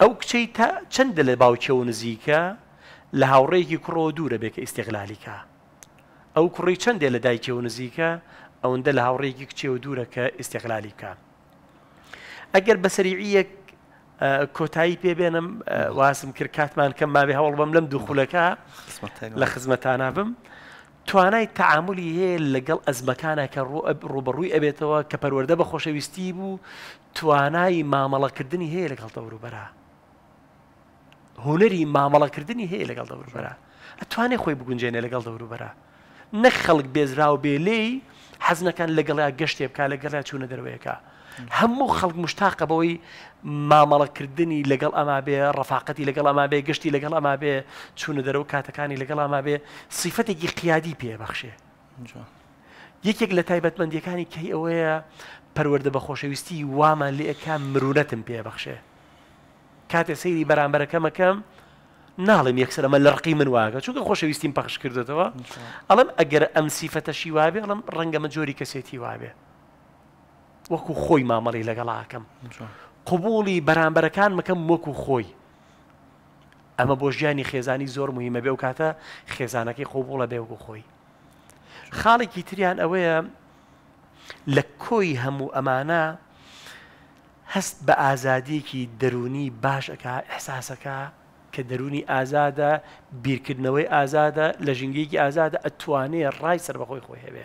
ئەو کچەی تا چەندە لە باوچەوە نزیکە لە هاوڕێکی کوڕۆ دوورە بێ کە ئیسێغلالیکە ئەو کوڕی چەندێ لە دایکەوە نزیکە ئەوەندە لە هاوڕێکی کچێوە دوورە کە ئیسێغلالیکە ئەگەر بەسەریعیەک کۆتایی پێبێنم واسم کرد کاتمان کەم ماوێ هەوڵ بەم لەم دوخولەکە لە خزمەتانە بم توانای تعاملی هەیە لەگەڵ ئەزمەکانە کە ڕوبڕووی ئەبێتەوە کە پەروەەردە بە خۆشەویستی بوو توانای مامەڵەکردنی هەیە لەگەڵ تەوروبەرە هوەری مامەڵەکردنی هەیە لەگەڵ دەوروبەرە ئەتوانێ خۆی بگونجێنێ لەگەڵ دەوروبەرە نەک خەڵک بێزرا و بێلێی حەزنەکان لەگەڵا گەشتێ بکە لەگەڵا چوونە دەروەیەەکە هەموو خەڵک مشتاقە بەوەی مامەڵەکردنی لەگەڵ ئەما بێ ڕفاقەتی لەگەڵ ئەما بێ گەشتی لەگەڵ ئەما بێ چوونە دەرەوە کاتەکانی لەگەڵ ئەما بێ سیفەتێکی قیادی پێبەخشێ یەکێک لە تایبەتمەندیەکانی کەی ئەوەیە پەروەەردە بە خۆشەویستی وامە لێەکە مرونەتم پێبەخشێ کاتێ سەیری بەرامبەرەکەمەکەم ناڵم یەکسەر ئەمە لە ڕقی من واگە چونکە خۆشەویستیم پەخش کردێتەوە ئەڵم ئەگەر ئەم سیفەتەشی وابێ ئەڵم ڕەنگەمە جۆری کەسێتی وابێ وەکو خۆی مامەڵی لەگەڵاکەم قوبولی بەرامبەرەکان مەکەم وەکو خۆی ئەمە بۆ ژیانی خێزانی زۆر مهمە بێ و کاتە خێزانەکەی خۆبووڵە بێوەکو خۆی خاڵێکی تریان ئەوەیە لە کۆی هەموو ئەمانە هەست بە ئازادیەکی دەرونی باشەکە ئەحساسەکە کە دەرونی ئازادە بیرکردنەوەی ئازادە لە ژنگەیەکی ئازادە ئەتوانێت ڕای سەر بەخۆی خۆی هەبێ.